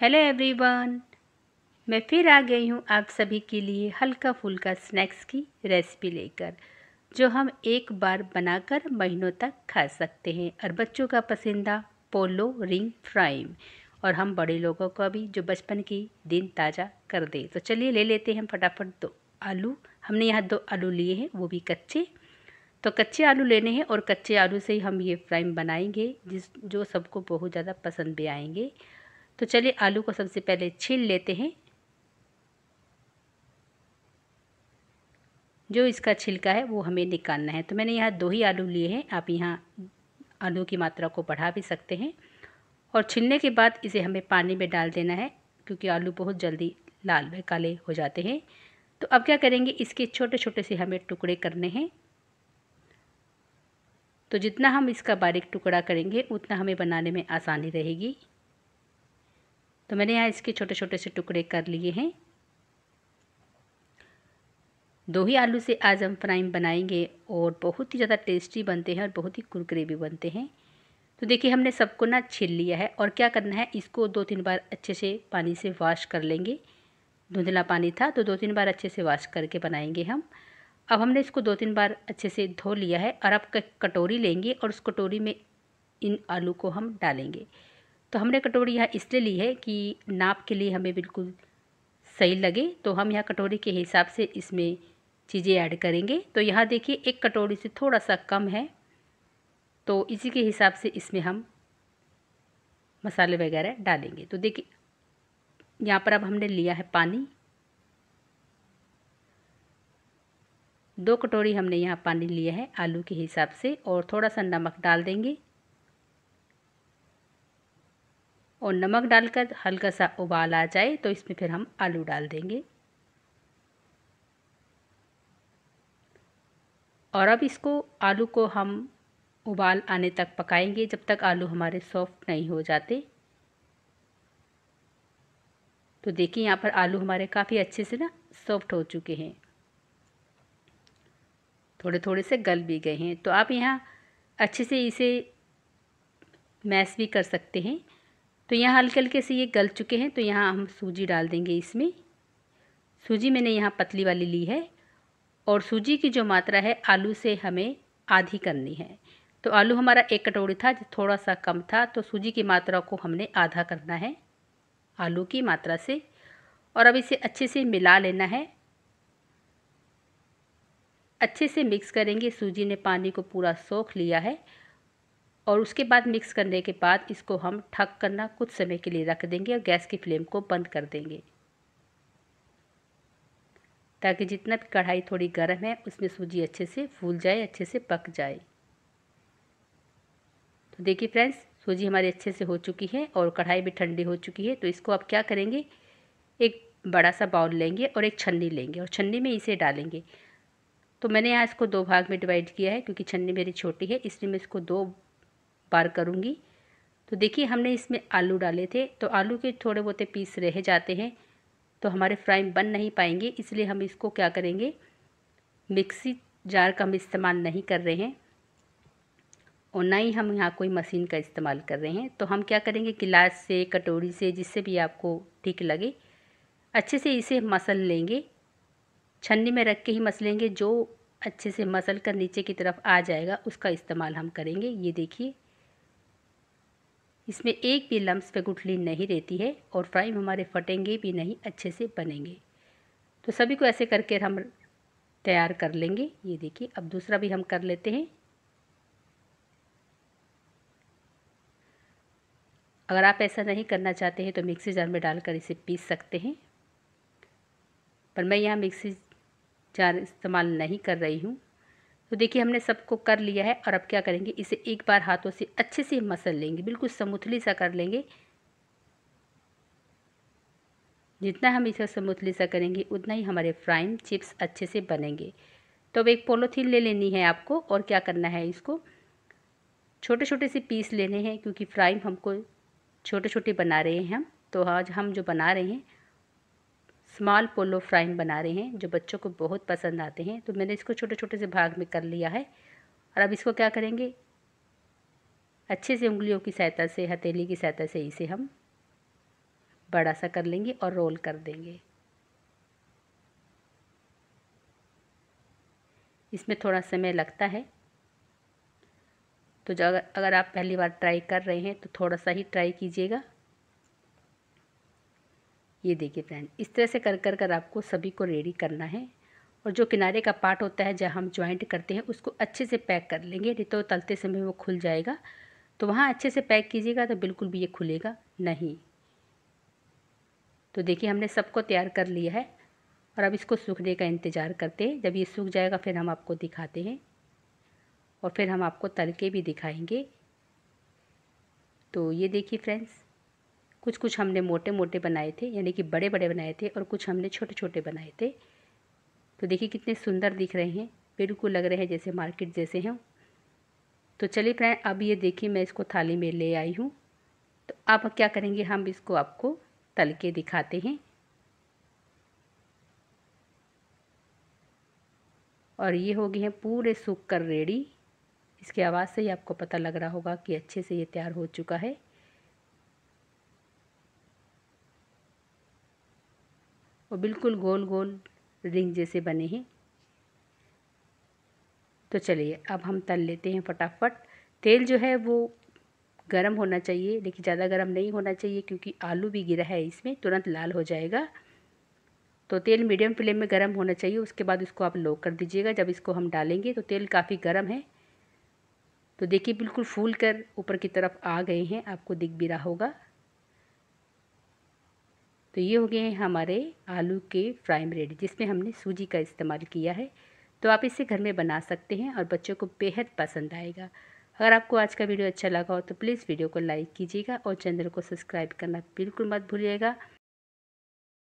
hello everyone मैं फिर आ गई हूँ आप सभी के लिए हल्का फुल्का स्नैक्स की रेसिपी लेकर जो हम एक बार बनाकर महीनों तक खा सकते हैं और बच्चों का पसंदा पोलो रिंग फ्राइम और हम बड़े लोगों को भी जो बचपन की दिन ताज़ा कर दे तो चलिए ले लेते हैं फटाफट दो आलू हमने यहाँ दो आलू लिए हैं वो भी कच्चे तो कच्चे आलू लेने हैं और कच्चे आलू से ही हम ये फ्राइम बनाएंगे जिस जो सबको बहुत ज़्यादा पसंद भी आएंगे तो चलिए आलू को सबसे पहले छील लेते हैं जो इसका छिलका है वो हमें निकालना है तो मैंने यहाँ दो ही आलू लिए हैं आप यहाँ आलू की मात्रा को बढ़ा भी सकते हैं और छिलने के बाद इसे हमें पानी में डाल देना है क्योंकि आलू बहुत जल्दी लाल व काले हो जाते हैं तो अब क्या करेंगे इसके छोटे छोटे से हमें टुकड़े करने हैं तो जितना हम इसका बारीक टुकड़ा करेंगे उतना हमें बनाने में आसानी रहेगी तो मैंने यहाँ इसके छोटे छोटे से टुकड़े कर लिए हैं दो ही आलू से आज हम फ्राइम बनाएंगे और बहुत ही ज़्यादा टेस्टी बनते हैं और बहुत ही कुरकुरे भी बनते हैं तो देखिए हमने सबको ना छील लिया है और क्या करना है इसको दो तीन बार अच्छे से पानी से वॉश कर लेंगे धुंधला पानी था तो दो तीन बार अच्छे से वॉश करके बनाएंगे हम अब हमने इसको दो तीन बार अच्छे से धो लिया है और अब कटोरी लेंगे और उस कटोरी में इन आलू को हम डालेंगे तो हमने कटोरी यहाँ इसलिए ली है कि नाप के लिए हमें बिल्कुल सही लगे तो हम यहाँ कटोरी के हिसाब से इसमें चीज़ें ऐड करेंगे तो यहाँ देखिए एक कटोरी से थोड़ा सा कम है तो इसी के हिसाब से इसमें हम मसाले वगैरह डालेंगे तो देखिए यहाँ पर अब हमने लिया है पानी दो कटोरी हमने यहाँ पानी लिया है आलू के हिसाब से और थोड़ा सा नमक डाल देंगे और नमक डालकर हल्का सा उबाल आ जाए तो इसमें फिर हम आलू डाल देंगे और अब इसको आलू को हम उबाल आने तक पकाएंगे जब तक आलू हमारे सॉफ्ट नहीं हो जाते तो देखिए यहाँ पर आलू हमारे काफ़ी अच्छे से ना सॉफ्ट हो चुके हैं थोड़े थोड़े से गल भी गए हैं तो आप यहाँ अच्छे से इसे मैश भी कर सकते हैं तो यहाँ हल्के हल्के से ये गल चुके हैं तो यहाँ हम सूजी डाल देंगे इसमें सूजी मैंने यहाँ पतली वाली ली है और सूजी की जो मात्रा है आलू से हमें आधी करनी है तो आलू हमारा एक कटोरी था जो थोड़ा सा कम था तो सूजी की मात्रा को हमने आधा करना है आलू की मात्रा से और अब इसे अच्छे से मिला लेना है अच्छे से मिक्स करेंगे सूजी ने पानी को पूरा सोख लिया है और उसके बाद मिक्स करने के बाद इसको हम ठक करना कुछ समय के लिए रख देंगे और गैस की फ्लेम को बंद कर देंगे ताकि जितना भी कढ़ाई थोड़ी गर्म है उसमें सूजी अच्छे से फूल जाए अच्छे से पक जाए तो देखिए फ्रेंड्स सूजी हमारी अच्छे से हो चुकी है और कढ़ाई भी ठंडी हो चुकी है तो इसको आप क्या करेंगे एक बड़ा सा बाउल लेंगे और एक छन्नी लेंगे और छन्नी में इसे डालेंगे तो मैंने यहाँ इसको दो भाग में डिवाइड किया है क्योंकि छन्नी मेरी छोटी है इसलिए मैं इसको दो पार करूँगी तो देखिए हमने इसमें आलू डाले थे तो आलू के थोड़े बहुत पीस रह जाते हैं तो हमारे फ्राई बन नहीं पाएंगे इसलिए हम इसको क्या करेंगे मिक्सी जार का हम इस्तेमाल नहीं कर रहे हैं और ना ही हम यहाँ कोई मशीन का इस्तेमाल कर रहे हैं तो हम क्या करेंगे गिलास से कटोरी से जिससे भी आपको ठीक लगे अच्छे से इसे मसल लेंगे छन्नी में रख के ही मसलेंगे जो अच्छे से मसल कर नीचे की तरफ आ जाएगा उसका इस्तेमाल हम करेंगे ये देखिए इसमें एक भी लम्स व गुठली नहीं रहती है और फ्राइम हमारे फटेंगे भी नहीं अच्छे से बनेंगे तो सभी को ऐसे करके हम तैयार कर लेंगे ये देखिए अब दूसरा भी हम कर लेते हैं अगर आप ऐसा नहीं करना चाहते हैं तो मिक्सी जार में डालकर इसे पीस सकते हैं पर मैं यहाँ मिक्सी जार इस्तेमाल नहीं कर रही हूँ तो देखिए हमने सबको कर लिया है और अब क्या करेंगे इसे एक बार हाथों से अच्छे से मसल लेंगे बिल्कुल समूथली सा कर लेंगे जितना हम इसे समूथली सा करेंगे उतना ही हमारे फ्राइम चिप्स अच्छे से बनेंगे तो अब एक पोलोथीन ले लेनी है आपको और क्या करना है इसको छोटे छोटे से पीस लेने हैं क्योंकि फ्राइम हमको छोटे छोटे बना रहे हैं हम तो आज हम जो बना रहे हैं स्मॉल पोलो फ्राइंग बना रहे हैं जो बच्चों को बहुत पसंद आते हैं तो मैंने इसको छोटे छोटे से भाग में कर लिया है और अब इसको क्या करेंगे अच्छे से उंगलियों की सहायता से हथेली की सहायता से इसे हम बड़ा सा कर लेंगे और रोल कर देंगे इसमें थोड़ा समय लगता है तो अगर अगर आप पहली बार ट्राई कर रहे हैं तो थोड़ा सा ही ट्राई कीजिएगा ये देखिए फ्रेंड इस तरह से कर कर कर आपको सभी को रेडी करना है और जो किनारे का पार्ट होता है जहाँ हम ज्वाइंट करते हैं उसको अच्छे से पैक कर लेंगे नहीं तो तलते समय वो खुल जाएगा तो वहाँ अच्छे से पैक कीजिएगा तो बिल्कुल भी ये खुलेगा नहीं तो देखिए हमने सबको तैयार कर लिया है और अब इसको सूखने का इंतज़ार करते हैं जब ये सूख जाएगा फिर हम आपको दिखाते हैं और फिर हम आपको तल के भी दिखाएंगे तो ये देखिए फ्रेंड्स कुछ कुछ हमने मोटे मोटे बनाए थे यानी कि बड़े बड़े बनाए थे और कुछ हमने छोटे छोटे बनाए थे तो देखिए कितने सुंदर दिख रहे हैं बिल्कुल लग रहे हैं जैसे मार्केट जैसे हैं तो चलिए फ्रेंड अब ये देखिए मैं इसको थाली में ले आई हूँ तो आप क्या करेंगे हम इसको आपको तल के दिखाते हैं और ये हो गए हैं पूरे सूख कर रेडी इसके आवाज़ से ही आपको पता लग रहा होगा कि अच्छे से ये तैयार हो चुका है और बिल्कुल गोल गोल रिंग जैसे बने हैं तो चलिए अब हम तल लेते हैं फटाफट तेल जो है वो गर्म होना चाहिए लेकिन ज़्यादा गर्म नहीं होना चाहिए क्योंकि आलू भी गिरा है इसमें तुरंत लाल हो जाएगा तो तेल मीडियम फ्लेम में गर्म होना चाहिए उसके बाद उसको आप लो कर दीजिएगा जब इसको हम डालेंगे तो तेल काफ़ी गर्म है तो देखिए बिल्कुल फूल कर ऊपर की तरफ आ गए हैं आपको दिख भी रहा होगा तो ये हो गए हैं हमारे आलू के फ्राइम ब्रेड जिसमें हमने सूजी का इस्तेमाल किया है तो आप इसे घर में बना सकते हैं और बच्चों को बेहद पसंद आएगा अगर आपको आज का वीडियो अच्छा लगा हो तो प्लीज़ वीडियो को लाइक कीजिएगा और चैनल को सब्सक्राइब करना बिल्कुल मत भूलिएगा